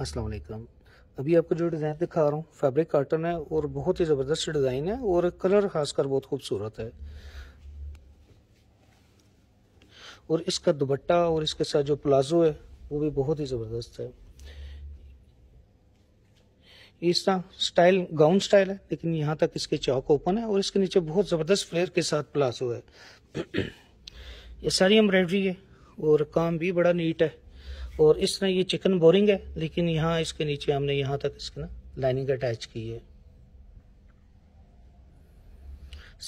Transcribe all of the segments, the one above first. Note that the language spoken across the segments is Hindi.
असलम अभी आपको जो डिज़ाइन दिखा रहा हूँ फैब्रिक काटन है और बहुत ही ज़बरदस्त डिज़ाइन है और कलर खासकर बहुत खूबसूरत है और इसका दुपट्टा और इसके साथ जो प्लाजो है वो भी बहुत ही ज़बरदस्त है इसका स्टाइल गाउन स्टाइल है लेकिन यहाँ तक इसके चौक ओपन है और इसके नीचे बहुत ज़बरदस्त फ्लेयर के साथ प्लाजो है ये सारी एम्ब्रॉयडरी है और काम भी बड़ा नीट है और इस तरह ये चिकन बोरिंग है लेकिन यहाँ इसके नीचे हमने यहाँ तक इसके ना लाइनिंग अटैच की है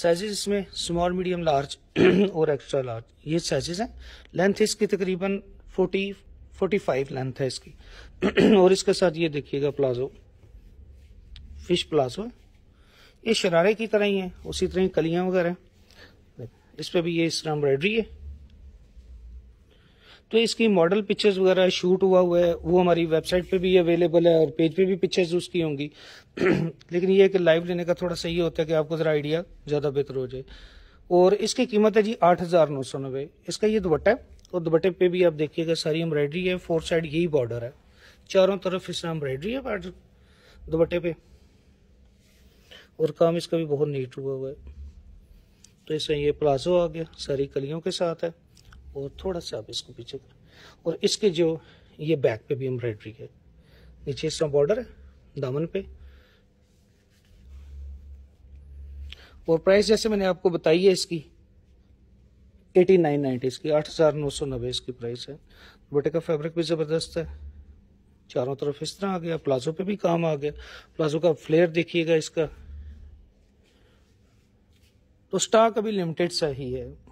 साइजेस इसमें स्मॉल मीडियम लार्ज और एक्स्ट्रा लार्ज ये साइजेस हैं लेंथ इसकी तकरीबन 40 45 लेंथ है इसकी और इसके साथ ये देखिएगा प्लाजो फिश प्लाजो ये शरारे की तरह ही है उसी तरह कलियाँ वगैरह इस पर भी ये इस तरह एम्ब्रॉयडरी है तो इसकी मॉडल पिक्चर्स वगैरह शूट हुआ हुआ है वो हमारी वेबसाइट पे भी अवेलेबल है और पेज पे भी पिक्चर्स उसकी होंगी लेकिन ये एक लाइव लेने का थोड़ा सही होता है कि आपको ज़रा आइडिया ज़्यादा बेहतर हो जाए और इसकी कीमत है जी आठ हज़ार नौ सौ नब्बे इसका ये दुपट्टा है और दुपट्टे पे भी आप देखिएगा सारी एम्ब्रॉयडरी है फोर साइड यही बॉर्डर है चारों तरफ इसमें एम्ब्रॉयडरी है बॉर्डर दुपट्टे पे और काम इसका भी बहुत नीट हुआ हुआ है तो इसमें ये प्लाजो आ गया सारी कलियों के साथ है और थोड़ा सा आप इसको पीछे और इसके जो ये बैक पे भी एम्ब्रॉयडरी है नीचे इसका बॉर्डर है दामन पे और प्राइस जैसे मैंने आपको बताई है इसकी एटी नाइन नाइनटी इसकी आठ हज़ार नौ सौ नब्बे इसकी प्राइस है बटे का फैब्रिक भी ज़बरदस्त है चारों तरफ इस तरह आ गया प्लाजो पे भी काम आ गया प्लाजो का फ्लेयर देखिएगा इसका तो स्टॉक अभी लिमिटेड सा ही है